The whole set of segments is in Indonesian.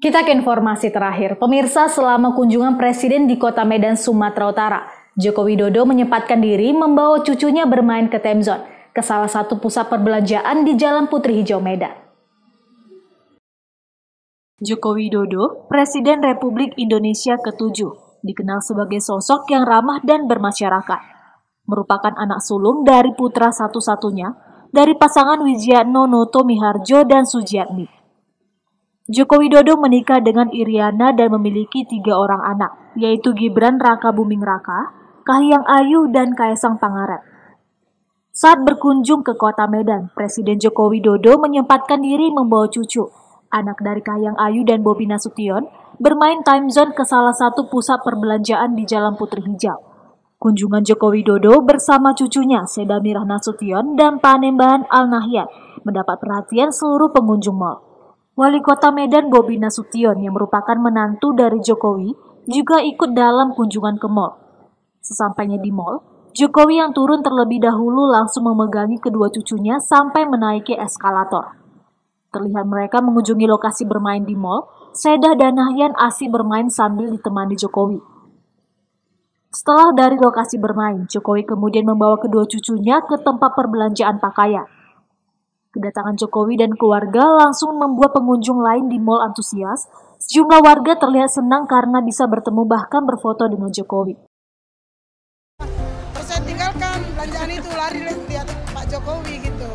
Kita ke informasi terakhir. Pemirsa, selama kunjungan Presiden di Kota Medan, Sumatera Utara, Joko Widodo menyempatkan diri membawa cucunya bermain ke Temzon, ke salah satu pusat perbelanjaan di Jalan Putri Hijau Medan. Joko Widodo, Presiden Republik Indonesia ke-7, dikenal sebagai sosok yang ramah dan bermasyarakat. Merupakan anak sulung dari putra satu-satunya, dari pasangan Wijiatno Noto Miharjo dan Sujiatmi. Joko Widodo menikah dengan Iriana dan memiliki tiga orang anak, yaitu Gibran Raka Buming Raka, Kahiyang Ayu, dan Kaisang Pangarep. Saat berkunjung ke kota Medan, Presiden Joko Widodo menyempatkan diri membawa cucu, anak dari Kahiyang Ayu dan Bobi Nasution, bermain time zone ke salah satu pusat perbelanjaan di Jalan Putri Hijau. Kunjungan Joko Widodo bersama cucunya Sedamirah Nasution dan Panembahan Al Nahyan mendapat perhatian seluruh pengunjung mall. Wali Kota Medan Bobi Nasution yang merupakan menantu dari Jokowi juga ikut dalam kunjungan ke mall. Sesampainya di mall, Jokowi yang turun terlebih dahulu langsung memegangi kedua cucunya sampai menaiki eskalator. Terlihat mereka mengunjungi lokasi bermain di mall, Sedah dan Nahyan asyik bermain sambil ditemani Jokowi. Setelah dari lokasi bermain, Jokowi kemudian membawa kedua cucunya ke tempat perbelanjaan pakaian. Kedatangan Jokowi dan keluarga langsung membuat pengunjung lain di mall antusias. Sejumlah warga terlihat senang karena bisa bertemu bahkan berfoto dengan Jokowi. Terus saya tinggalkan belanjaan itu lari lihat Pak Jokowi gitu.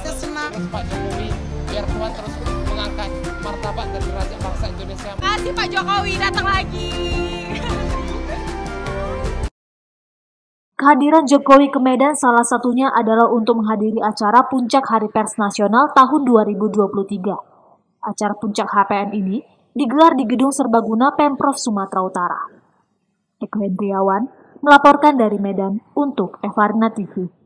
saya senang. Terus Pak Jokowi biar kuat terus mengangkat martabat dan derajat bangsa Indonesia. Kasih Pak Jokowi datang lagi. Kehadiran Jokowi ke Medan salah satunya adalah untuk menghadiri acara Puncak Hari Pers Nasional tahun 2023. Acara Puncak HPN ini digelar di Gedung Serbaguna Pemprov Sumatera Utara. Eko Hendriawan melaporkan dari Medan untuk Evarna TV.